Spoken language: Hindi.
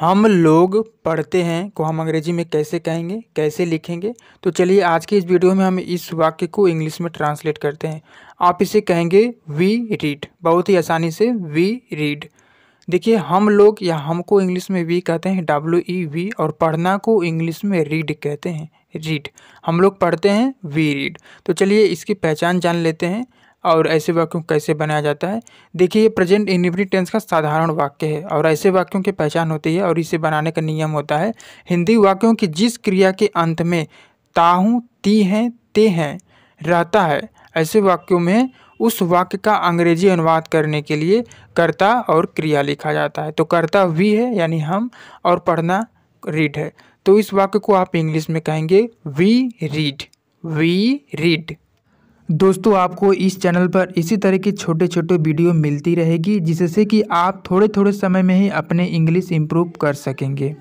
हम लोग पढ़ते हैं को हम अंग्रेजी में कैसे कहेंगे कैसे लिखेंगे तो चलिए आज की इस वीडियो में हम इस वाक्य को इंग्लिश में ट्रांसलेट करते हैं आप इसे कहेंगे वी रीड बहुत ही आसानी से वी रीड देखिए हम लोग या हमको इंग्लिश में वी कहते हैं डब्ल्यू ई वी और पढ़ना को इंग्लिश में रीड कहते हैं रीड हम लोग पढ़ते हैं वी रीड तो चलिए इसकी पहचान जान लेते हैं और ऐसे वाक्यों को कैसे बनाया जाता है देखिए ये प्रेजेंट इनिवरी टेंस का साधारण वाक्य है और ऐसे वाक्यों की पहचान होती है और इसे बनाने का नियम होता है हिंदी वाक्यों की जिस क्रिया के अंत में ताहूँ ती हैं ते हैं रहता है ऐसे वाक्यों में उस वाक्य का अंग्रेजी अनुवाद करने के लिए कर्ता और क्रिया लिखा जाता है तो कर्ता वी है यानी हम और पढ़ना रीड है तो इस वाक्य को आप इंग्लिश में कहेंगे वी रीड वी रीड दोस्तों आपको इस चैनल पर इसी तरह की छोटे छोटे वीडियो मिलती रहेगी जिससे कि आप थोड़े थोड़े समय में ही अपने इंग्लिश इम्प्रूव कर सकेंगे